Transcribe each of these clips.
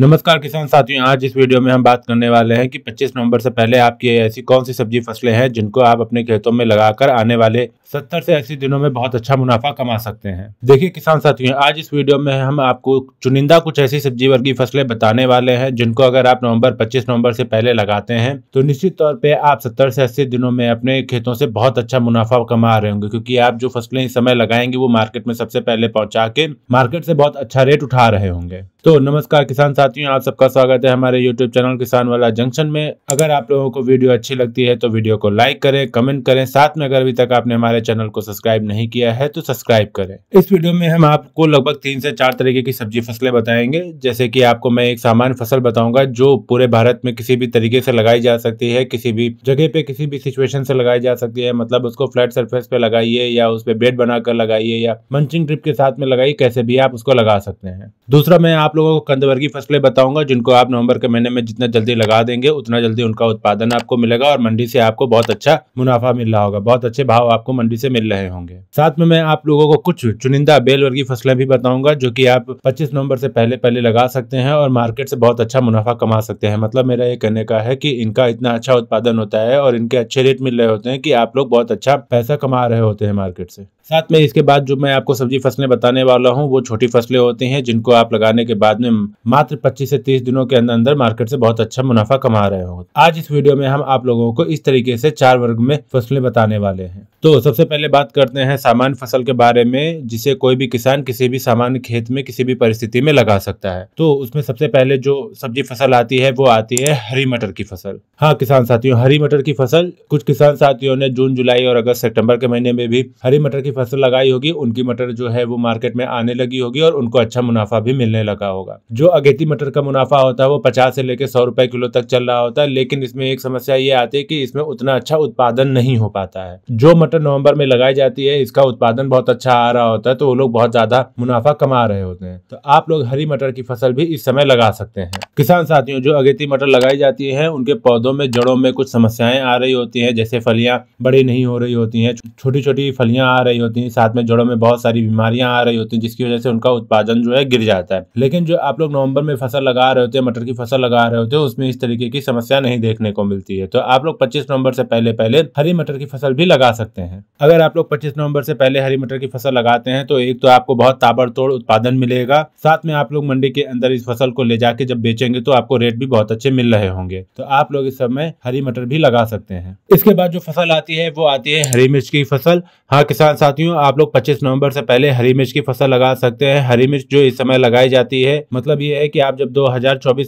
नमस्कार किसान साथियों आज इस वीडियो में हम बात करने वाले हैं कि 25 नवंबर से पहले आपकी ऐसी कौन सी सब्जी फसलें हैं जिनको आप अपने खेतों में लगाकर आने वाले 70 से अस्सी दिनों में बहुत अच्छा मुनाफा कमा सकते हैं देखिए किसान साथियों आज इस वीडियो में हम आपको चुनिंदा कुछ ऐसी सब्जी वर्गीय फसलें बताने वाले हैं जिनको अगर आप नवंबर पच्चीस नवम्बर से पहले लगाते हैं तो निश्चित तौर पे आप सत्तर से अस्सी दिनों में अपने खेतों से बहुत अच्छा मुनाफा कमा रहे होंगे क्योंकि आप जो फसलें इस समय लगाएंगे वो मार्केट में सबसे पहले पहुंचा के मार्केट से बहुत अच्छा रेट उठा रहे होंगे तो नमस्कार किसान साथियों आप सबका स्वागत है हमारे यूट्यूब चैनल किसान वाला जंक्शन में अगर आप लोगों को वीडियो अच्छी लगती है तो वीडियो को लाइक करें कमेंट करें साथ में अगर अभी तक आपने हमारे चैनल को सब्सक्राइब नहीं किया है तो सब्सक्राइब करें इस वीडियो में हम आपको लगभग तीन से चार तरीके की सब्जी फसलें बताएंगे जैसे की आपको मैं एक सामान्य फसल बताऊंगा जो पूरे भारत में किसी भी तरीके से लगाई जा सकती है किसी भी जगह पे किसी भी सिचुएशन से लगाई जा सकती है मतलब उसको फ्लैट सर्फेस पे लगाइए या उस पर बेड बनाकर लगाइए या मंचिंग ट्रिप के साथ में लगाइए कैसे भी आप उसको लगा सकते हैं दूसरा मैं आप लोगों को कंदवर्गी फसलें आंकड़े बताऊंगा जिनको आप नवंबर के महीने में जितना जल्दी लगा देंगे उतना जल्दी उनका उत्पादन आपको मिलेगा और मंडी से आपको बहुत अच्छा मुनाफा मिल रहा होगा बहुत अच्छे भाव आपको मंडी से मिल रहे होंगे साथ में मैं आप लोगों को कुछ चुनिंदा बेल वर्गी फसलें भी बताऊंगा जो की आप पच्चीस नवम्बर से पहले पहले लगा सकते हैं और मार्केट से बहुत अच्छा मुनाफा कमा सकते हैं मतलब मेरा ये कहने का है की इनका इतना अच्छा उत्पादन होता है और इनके अच्छे रेट मिल रहे होते हैं की आप लोग बहुत अच्छा पैसा कमा रहे होते हैं मार्केट से साथ में इसके बाद जो मैं आपको सब्जी फसलें बताने वाला हूँ वो छोटी फसलें होती हैं जिनको आप लगाने के बाद में मात्र 25 से 30 दिनों के अंदर अंदर मार्केट से बहुत अच्छा मुनाफा कमा रहे हो आज इस वीडियो में हम आप लोगों को इस तरीके से चार वर्ग में फसलें बताने वाले हैं तो सबसे पहले बात करते हैं सामान्य फसल के बारे में जिसे कोई भी किसान किसी भी सामान्य खेत में किसी भी परिस्थिति में लगा सकता है तो उसमें सबसे पहले जो सब्जी फसल आती है वो आती है हरी मटर की फसल हाँ किसान साथियों हरी मटर की फसल कुछ किसान साथियों ने जून जुलाई और अगस्त सितंबर के महीने में भी हरी मटर की फसल लगाई होगी उनकी मटर जो है वो मार्केट में आने लगी होगी और उनको अच्छा मुनाफा भी मिलने लगा होगा जो अगेती मटर का मुनाफा होता है वो पचास से लेकर सौ रुपए किलो तक चल रहा होता है लेकिन इसमें एक समस्या ये आती है की इसमें उतना अच्छा उत्पादन नहीं हो पाता है जो मटर नवंबर में लगाई जाती है इसका उत्पादन बहुत अच्छा आ रहा होता है तो वो लोग बहुत ज्यादा मुनाफा कमा रहे होते हैं तो आप लोग हरी मटर की फसल भी इस समय लगा सकते हैं किसान साथियों जो अगेती मटर लगाई जाती है उनके पौधों में जड़ों में कुछ समस्याएं आ रही होती है जैसे फलियां बड़ी नहीं हो रही होती हैं छोटी छोटी फलियां आ रही होती हैं साथ में जड़ों में बहुत सारी बीमारियां आ रही होती है जिसकी वजह से उनका उत्पादन जो है गिर जाता है लेकिन जो आप लोग नवंबर में फसल लगा रहे होते हैं मटर की फसल लगा रहे होते हैं उसमें इस तरीके की समस्या नहीं देखने को मिलती है तो आप लोग पच्चीस नवंबर से पहले पहले हरी मटर की फसल भी लगा सकते हैं सकते हैं अगर आप लोग 25 नवंबर से पहले हरी मटर की फसल लगाते हैं तो एक तो आपको बहुत ताबड़तोड़ उत्पादन मिलेगा साथ में आप लोग मंडी के अंदर इस फसल को ले जाके जब बेचेंगे तो आपको रेट भी बहुत अच्छे मिल रहे होंगे तो आप लोग इस समय हरी मटर भी लगा सकते हैं इसके बाद जो फसल आती है वो आती है हरी मिर्च की फसल हाँ किसान साथियों आप लोग पच्चीस नवम्बर से पहले हरी मिर्च की फसल लगा सकते हैं हरी मिर्च जो इस समय लगाई जाती है मतलब ये है की आप जब दो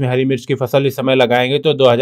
में हरी मिर्च की फसल इस समय लगाएंगे तो दो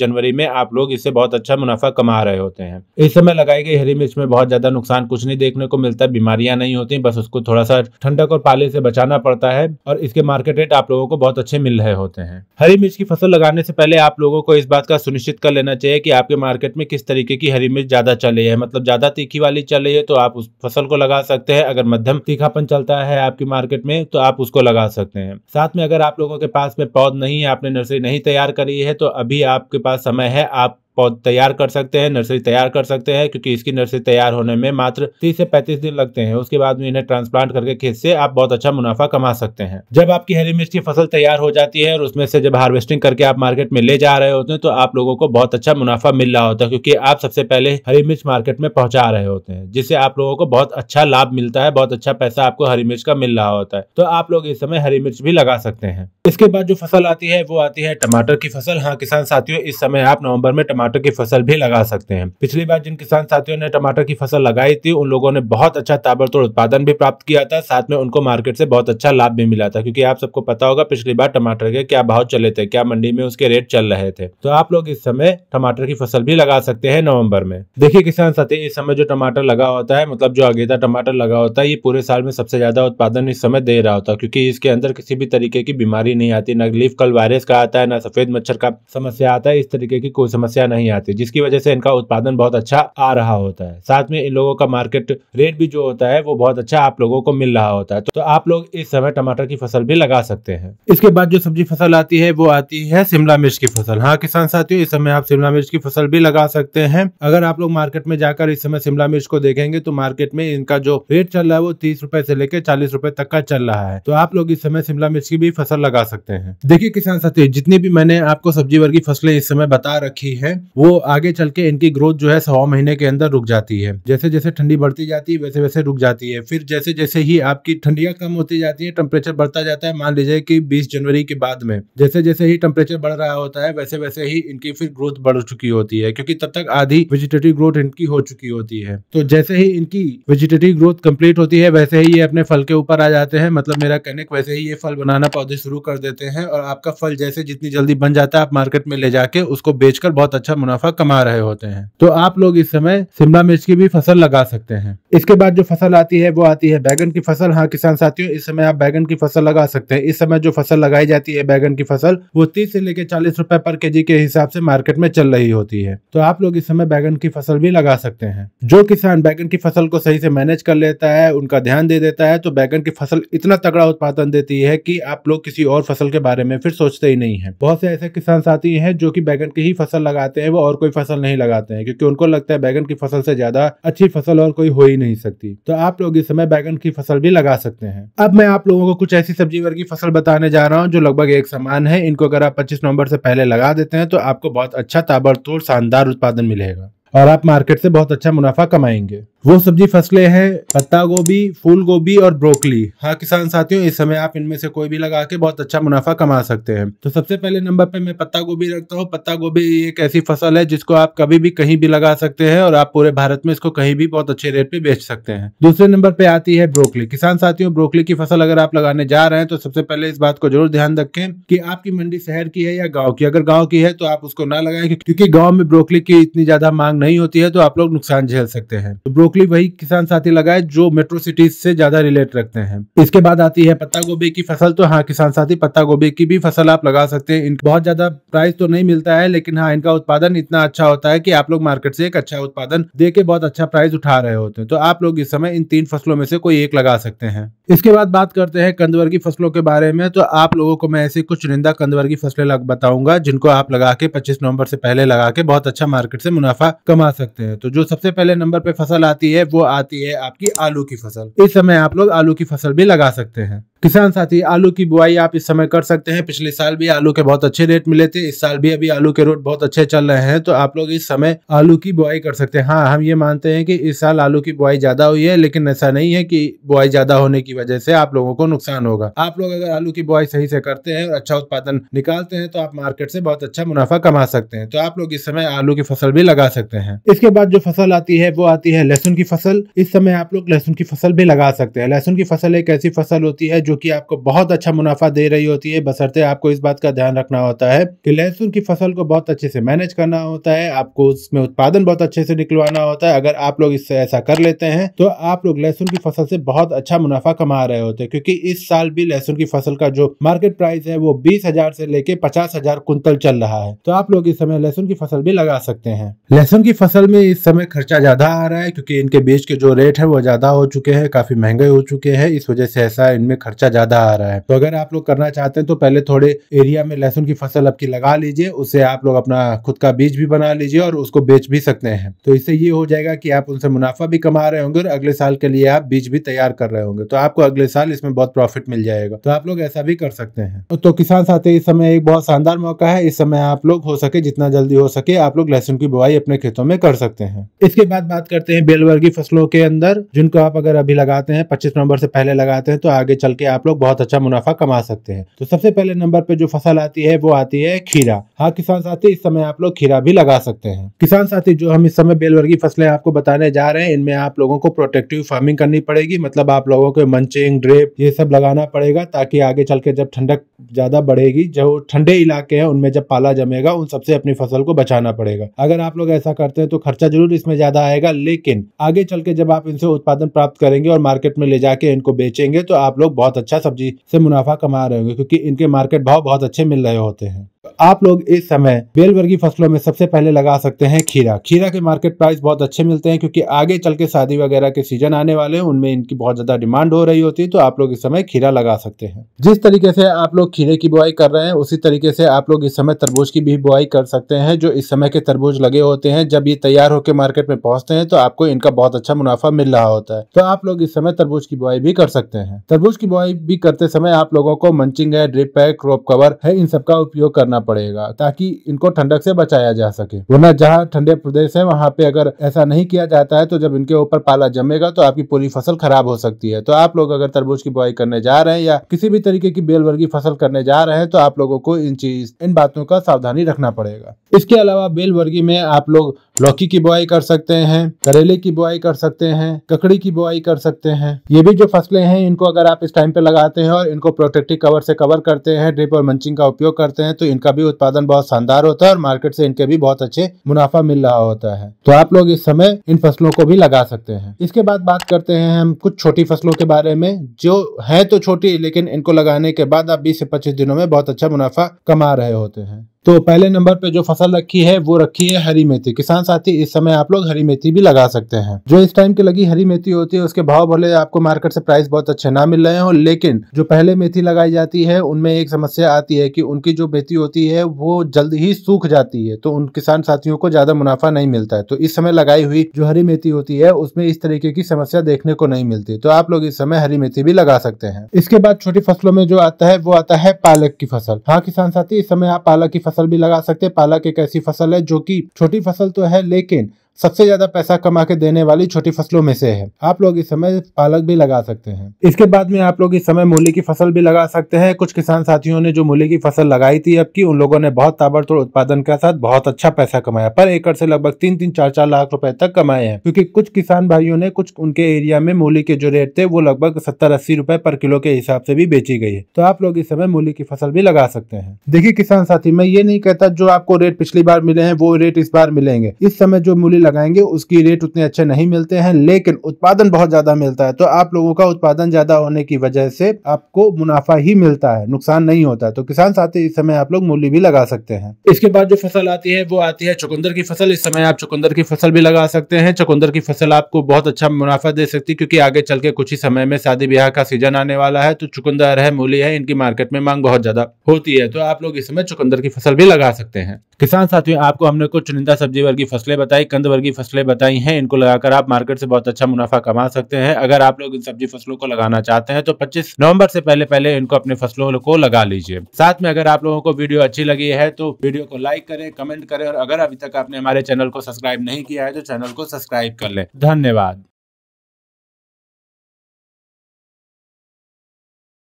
जनवरी में आप लोग इससे बहुत अच्छा मुनाफा कमा रहे होते हैं इस समय लगाई गई हरी मिर्च इसमें बहुत ज़्यादा नुकसान कुछ नहीं देखने को मिलता है बीमारियां नहीं होती बस उसको थोड़ा सा ठंडक और पाले से बचाना पड़ता है और इसके मार्केट रेट आप लोगों को बहुत अच्छे मिल रहे होते हैं हरी मिर्च की फसल लगाने से पहले आप लोगों को इस बात का सुनिश्चित कर लेना चाहिए कि आपके मार्केट में किस तरीके की हरी मिर्च ज्यादा चल रही है मतलब ज्यादा तीखी वाली चल रही है तो आप उस फसल को लगा सकते हैं अगर मध्यम तीखापन चलता है आपकी मार्केट में तो आप उसको लगा सकते हैं साथ में अगर आप लोगों के पास में पौध नहीं है आपने नर्सरी नहीं तैयार करी है तो अभी आपके पास समय है आप पौध तैयार कर सकते हैं नर्सरी तैयार कर सकते हैं क्योंकि इसकी नर्सरी तैयार होने में मात्र तीस से पैंतीस दिन लगते हैं उसके बाद में इन्हें ट्रांसप्लांट करके खेत से आप बहुत अच्छा मुनाफा कमा सकते हैं जब आपकी हरी मिर्च की फसल तैयार हो जाती है और उसमें से जब हार्वेस्टिंग करके आप मार्केट में ले जा रहे होते हैं तो आप लोगों को बहुत अच्छा मुनाफा मिल रहा होता है क्योंकि आप सबसे पहले हरी मिर्च मार्केट में पहुंचा रहे होते हैं जिससे आप लोगों को बहुत अच्छा लाभ मिलता है बहुत अच्छा पैसा आपको हरी मिर्च का मिल रहा होता है तो आप लोग इस समय हरी मिर्च भी लगा सकते हैं इसके बाद जो फसल आती है वो आती है टमाटर की फसल हाँ किसान साथियों इस समय आप नवम्बर में टमाटर टमाटर की फसल भी लगा सकते हैं पिछली बार जिन किसान साथियों ने टमाटर की फसल लगाई थी उन लोगों ने बहुत अच्छा ताबड़तोड़ उत्पादन भी प्राप्त किया था साथ में उनको मार्केट से बहुत अच्छा लाभ भी मिला था क्योंकि आप सबको पता होगा पिछली बार टमाटर के क्या भाव चले थे क्या मंडी में उसके रेट चल रहे थे तो आप लोग इस समय टमाटर की फसल भी लगा सकते हैं नवम्बर में देखिए किसान साथी इस समय जो टमाटर लगा होता है मतलब जो अगेता टमाटर लगा होता है ये पूरे साल में सबसे ज्यादा उत्पादन इस समय दे रहा होता है क्योंकि इसके अंदर किसी भी तरीके की बीमारी नहीं आती न लीफ कल वायरस का आता है न सफेद मच्छर का समस्या आता है इस तरीके की कोई समस्या नहीं आती जिसकी वजह से इनका उत्पादन बहुत अच्छा आ रहा होता है साथ में इन लोगों का मार्केट रेट भी जो होता है वो बहुत अच्छा आप लोगों को मिल रहा होता है तो आप लोग इस समय टमाटर की फसल भी लगा सकते हैं इसके बाद जो सब्जी फसल आती है वो आती है शिमला मिर्च की फसल हाँ किसान साथियों इस समय आप शिमला मिर्च की फसल भी लगा सकते हैं अगर आप लोग मार्केट में जाकर इस समय शिमला मिर्च को देखेंगे तो मार्केट में इनका जो रेट चल रहा है वो तीस रूपए से लेकर चालीस रूपए तक का चल रहा है तो आप लोग इस समय शिमला मिर्च की भी फसल लगा सकते हैं देखिए किसान साथियों जितनी भी मैंने आपको सब्जी वर्गी फसलें इस समय बता रखी है वो आगे चल के इनकी ग्रोथ जो है सवा महीने के अंदर रुक जाती है जैसे जैसे ठंडी बढ़ती जाती है वैसे वैसे रुक जाती है फिर जैसे जैसे ही आपकी ठंडियां कम होती जाती है टेम्परेचर बढ़ता जाता है मान लीजिए कि बीस जनवरी के बाद में जैसे जैसे ही टेम्परेचर बढ़ रहा होता है वैसे वैसे ही इनकी फिर ग्रोथ बढ़ चुकी होती है क्योंकि तब तक आधी वेजिटेटिव ग्रोथ इनकी हो चुकी होती है तो जैसे ही इनकी वेजिटेटिव ग्रोथ कंप्लीट होती है वैसे ही ये अपने फल के ऊपर आ जाते हैं मतलब मेरा के वैसे ही ये फल बनाना पौधे शुरू कर देते हैं और आपका फल जैसे जितनी जल्दी बन जाता है आप मार्केट में ले जाके उसको बेचकर बहुत अच्छा अच्छा मुनाफा कमा रहे होते हैं तो आप लोग इस समय शिमला मिर्च की भी फसल लगा सकते हैं इसके बाद जो फसल आती है वो आती है बैगन की फसल हाँ किसान साथियों इस समय आप बैगन की फसल लगा सकते हैं इस समय जो फसल लगाई जाती है बैगन की फसल वो तीस से लेकर चालीस रुपए पर के जी के हिसाब से मार्केट में चल रही होती है तो आप लोग इस समय बैगन की फसल भी लगा सकते हैं जो किसान बैगन की फसल को सही से मैनेज कर लेता है उनका ध्यान दे देता है तो बैगन की फसल इतना तगड़ा उत्पादन देती है कि आप लोग किसी और फसल के बारे में फिर सोचते ही नहीं है बहुत से ऐसे किसान साथी हैं जो कि बैगन की ही फसल लगाते हैं वो और कोई फसल नहीं लगाते हैं क्योंकि उनको लगता है बैगन की फसल से ज्यादा अच्छी फसल और कोई हो ही नहीं सकती तो आप लोग इस समय बैगन की फसल भी लगा सकते हैं अब मैं आप लोगों को कुछ ऐसी सब्जी वर्ग की फसल बताने जा रहा हूँ जो लगभग एक समान है इनको अगर आप पच्चीस नवम्बर से पहले लगा देते हैं तो आपको बहुत अच्छा ताबड़तोड़ शानदार उत्पादन मिलेगा और आप मार्केट से बहुत अच्छा मुनाफा कमाएंगे वो सब्जी फसलें हैं पत्ता गोभी फूल गोभी और ब्रोकली हाँ किसान साथियों इस समय आप इनमें से कोई भी लगा के बहुत अच्छा मुनाफा कमा सकते हैं तो सबसे पहले नंबर पे मैं पत्ता गोभी रखता हूँ पत्ता गोभी एक ऐसी फसल है जिसको आप कभी भी कहीं भी लगा सकते हैं और आप पूरे भारत में इसको कहीं भी बहुत अच्छे रेट पे बेच सकते हैं दूसरे नंबर पे आती है ब्रोकली किसान साथियों ब्रोकली की फसल अगर आप लगाने जा रहे हैं तो सबसे पहले इस बात को जरूर ध्यान रखें कि आपकी मंडी शहर की है या गाँव की अगर गाँव की है तो आप उसको ना लगाए क्योंकि गाँव में ब्रोकली की इतनी ज्यादा मांग नहीं होती है तो आप लोग नुकसान झेल सकते हैं तो ब्रोकली वही किसान साथी लगाए जो मेट्रो सिटीज से ज्यादा रिलेट रखते हैं इसके बाद आती है पत्ता गोभी की फसल तो हाँ किसान साथी पत्ता गोभी की भी फसल आप लगा सकते हैं बहुत ज्यादा प्राइस तो नहीं मिलता है लेकिन हाँ इनका उत्पादन इतना अच्छा होता है की आप लोग मार्केट से एक अच्छा उत्पादन दे के बहुत अच्छा प्राइस उठा रहे होते हैं तो आप लोग इस समय इन तीन फसलों में से कोई एक लगा सकते हैं इसके बाद बात करते हैं कंदवर की फसलों के बारे में तो आप लोगों को मैं ऐसी कुछ चुनिंदा कंदवर की फसलें बताऊंगा जिनको आप लगा के पच्चीस नवंबर से पहले लगा के बहुत अच्छा मार्केट से मुनाफा कमा सकते हैं तो जो सबसे पहले नंबर पे फसल आती है वो आती है आपकी आलू की फसल इस समय आप लोग आलू की फसल भी लगा सकते हैं किसान साथी आलू की बुआई आप इस समय कर सकते हैं पिछले साल भी आलू के बहुत अच्छे रेट मिले थे इस साल भी अभी आलू के रेट बहुत अच्छे चल रहे हैं तो आप लोग इस समय आलू की बुआई कर सकते हैं हाँ हम ये मानते हैं कि इस साल आलू की बुआई ज्यादा हुई है लेकिन ऐसा नहीं है कि बुआई ज्यादा होने की वजह से आप लोगों को नुकसान होगा आप लोग अगर आलू की बुआई सही से करते हैं और अच्छा उत्पादन निकालते हैं तो आप मार्केट से बहुत अच्छा मुनाफा कमा सकते हैं तो आप लोग इस समय आलू की फसल भी लगा सकते हैं इसके बाद जो फसल आती है वो आती है लहसुन की फसल इस समय आप लोग लहसुन की फसल भी लगा सकते हैं लहसुन की फसल एक ऐसी फसल होती है जो कि आपको बहुत अच्छा मुनाफा दे रही होती है बसरते आपको इस बात का ध्यान रखना होता है कि लहसुन की फसल को बहुत अच्छे से मैनेज करना होता है आपको उसमें उत्पादन बहुत अच्छे से निकलवाना होता है अगर आप लोग इससे ऐसा कर लेते हैं तो आप लोग लहसुन की फसल से बहुत अच्छा मुनाफा कमा रहे होते हैं क्योंकि इस साल भी लहसुन की फसल का जो मार्केट प्राइस है वो बीस हजार से लेके पचास हजार कुंतल चल रहा है तो आप लोग इस समय लहसुन की फसल भी लगा सकते हैं लहसुन की फसल में इस समय खर्चा ज्यादा आ रहा है क्योंकि इनके बीज के जो रेट है वो ज्यादा हो चुके हैं काफी महंगे हो चुके हैं इस वजह से ऐसा इनमें खर्चा खर्चा ज़्यादा आ रहा है तो अगर आप लोग करना चाहते हैं तो पहले थोड़े एरिया में लहसुन की फसल आपकी लगा लीजिए उससे आप लोग अपना खुद का बीज भी बना लीजिए और उसको बेच भी सकते हैं तो इससे ये हो जाएगा कि आप उनसे मुनाफा भी कमा रहे होंगे और अगले साल के लिए आप बीज भी तैयार कर रहे होंगे तो आपको अगले साल इसमें बहुत प्रॉफिट मिल जाएगा तो आप लोग ऐसा भी कर सकते हैं तो किसान साथी इस समय एक बहुत शानदार मौका है इस समय आप लोग हो सके जितना जल्दी हो सके आप लोग लहसुन की बुआई अपने खेतों में कर सकते हैं इसके बाद बात करते हैं बेलवर्गी फसलों के अंदर जिनको आप अगर अभी लगाते हैं पच्चीस नवंबर से पहले लगाते हैं तो आगे चल के आप लोग बहुत अच्छा मुनाफा कमा सकते हैं तो सबसे पहले नंबर पे जो फसल आती है वो आती है खीरा हाँ किसान साथी इस समय आप लोग खीरा भी लगा सकते हैं किसान साथी जो हम इस समय बेलवर्गी फसलें आपको बताने जा रहे हैं इनमें आप लोगों को प्रोटेक्टिव फार्मिंग करनी पड़ेगी मतलब आप लोगों को मंचिंग ड्रेप ये सब लगाना पड़ेगा ताकि आगे चल के जब ठंडक ज्यादा बढ़ेगी जो ठंडे इलाके हैं उनमें जब पाला जमेगा उन सबसे अपनी फसल को बचाना पड़ेगा अगर आप लोग ऐसा करते हैं तो खर्चा जरूर इसमें ज्यादा आएगा लेकिन आगे चल के जब आप इनसे उत्पादन प्राप्त करेंगे और मार्केट में ले जाके इनको बेचेंगे तो आप लोग बहुत अच्छा सब्जी से मुनाफा कमा रहे होंगे क्योंकि इनके मार्केट भाव बहुत अच्छे मिल रहे होते हैं आप लोग इस समय बेल वर्गी फसलों में सबसे पहले लगा सकते हैं खीरा खीरा के मार्केट प्राइस बहुत अच्छे मिलते हैं क्योंकि आगे चल के शादी वगैरह के सीजन आने वाले हैं उनमें इनकी बहुत ज्यादा डिमांड हो रही होती है तो आप लोग इस समय खीरा लगा सकते हैं जिस तरीके से आप लोग खीरे की बुआई कर रहे हैं उसी तरीके से आप लोग इस समय तरबूज की भी बुआई कर सकते हैं जो इस समय के तरबूज लगे होते हैं जब ये तैयार होकर मार्केट में पहुंचते हैं तो आपको इनका बहुत अच्छा मुनाफा मिल रहा होता है तो आप लोग इस समय तरबूज की बुआई भी कर सकते हैं तरबूज की बुआई भी करते समय आप लोगों को मंचिंग है ड्रिप है क्रॉप कवर है इन सबका उपयोग करना करना पड़ेगा ताकि इनको ठंडक से बचाया जा सके वरना जहाँ ठंडे प्रदेश है वहाँ पे अगर ऐसा नहीं किया जाता है तो जब इनके ऊपर पाला जमेगा तो आपकी पूरी फसल खराब हो सकती है तो आप लोग अगर तरबूज की बुआई करने जा रहे हैं या किसी भी तरीके की बेलवर्गी फसल करने जा रहे हैं तो आप लोगों को इन चीज इन बातों का सावधानी रखना पड़ेगा इसके अलावा बेल वर्गी में आप लोग लौकी की बुआई कर सकते हैं करेले की बुआई कर सकते हैं ककड़ी की बुआई कर सकते हैं ये भी जो फसलें हैं इनको अगर आप इस टाइम पे लगाते हैं और इनको प्रोटेक्टिव कवर से कवर करते हैं ड्रिप और मंचिंग का उपयोग करते हैं तो इनका भी उत्पादन बहुत शानदार होता है और मार्केट से इनके भी बहुत अच्छे मुनाफा मिल रहा होता है तो आप लोग इस समय इन फसलों को भी लगा सकते हैं इसके बाद बात करते हैं हम कुछ छोटी फसलों के बारे में जो है तो छोटी लेकिन इनको लगाने के बाद आप बीस से पच्चीस दिनों में बहुत अच्छा मुनाफा कमा रहे होते हैं तो पहले नंबर पे जो फसल रखी है वो रखी है हरी मेथी किसान साथी इस समय आप लोग हरी मेथी भी लगा सकते हैं जो इस टाइम की लगी हरी मेथी होती है उसके भाव भले आपको मार्केट से प्राइस बहुत अच्छे ना मिल रहे हो लेकिन जो पहले मेथी लगाई जाती है उनमें एक समस्या आती है कि उनकी जो मेथी होती है वो जल्द ही सूख जाती है तो उन किसान साथियों को ज्यादा मुनाफा नहीं मिलता है तो इस समय लगाई हुई जो हरी मेथी होती है उसमें इस तरीके की समस्या देखने को नहीं मिलती तो आप लोग इस समय हरी मेथी भी लगा सकते हैं इसके बाद छोटी फसलों में जो आता है वो आता है पालक की फसल हाँ किसान साथी इस समय आप पालक की फसल भी लगा सकते हैं पालक एक ऐसी फसल है जो कि छोटी फसल तो है लेकिन सबसे ज्यादा पैसा कमा के देने वाली छोटी फसलों में से है आप लोग इस समय पालक भी लगा सकते हैं इसके बाद में आप लोग इस समय मूली की फसल भी लगा सकते हैं कुछ किसान साथियों ने जो मूली की फसल लगाई थी अब की उन लोगों ने बहुत ताबड़तोड़ उत्पादन के साथ बहुत अच्छा पैसा कमाया पर एकड़ से लगभग तीन तीन चार चार लाख रुपए तक कमाए हैं क्योंकि कुछ किसान भाइयों ने कुछ उनके एरिया में मूली के जो रेट थे वो लगभग सत्तर अस्सी रुपए पर किलो के हिसाब से भी बेची गई है तो आप लोग इस समय मूली की फसल भी लगा सकते हैं देखिए किसान साथी मैं ये नहीं कहता जो आपको रेट पिछली बार मिले हैं वो रेट इस बार मिलेंगे इस समय जो मूली लगाएंगे उसकी रेट उतने अच्छे नहीं मिलते हैं लेकिन उत्पादन बहुत ज़्यादा मिलता है तो आप लोगों का उत्पादन ज़्यादा होने की वजह से आपको मुनाफा ही मिलता है नुकसान नहीं होता है तो किसान साथी इस समय आप लोग मूली भी लगा सकते हैं इसके बाद जो फसल आती है वो आती है चुकंदर की फसल इस समय आप चुकंदर की फसल भी लगा सकते हैं चुकंदर की फसल आपको बहुत अच्छा मुनाफा दे सकती है क्योंकि आगे चल के कुछ ही समय में शादी ब्याह का सीजन आने वाला है तो चुकंदर है मूली है इनकी मार्केट में मांग बहुत ज़्यादा होती है तो आप लोग इस समय चुकंदर की फसल भी लगा सकते हैं किसान साथियों आपको हमने कुछ चुनिंदा सब्जी वर्गी फसलें बताई कंद वर्गी फसलें बताई हैं इनको लगाकर आप मार्केट से बहुत अच्छा मुनाफा कमा सकते हैं अगर आप लोग इन सब्जी फसलों को लगाना चाहते हैं तो पच्चीस नवम्बर से पहले पहले इनको अपने फसलों को लगा लीजिए साथ में अगर आप लोगों को वीडियो अच्छी लगी है तो वीडियो को लाइक करें कमेंट करें और अगर अभी तक आपने हमारे चैनल को सब्सक्राइब नहीं किया है तो चैनल को सब्सक्राइब कर लें धन्यवाद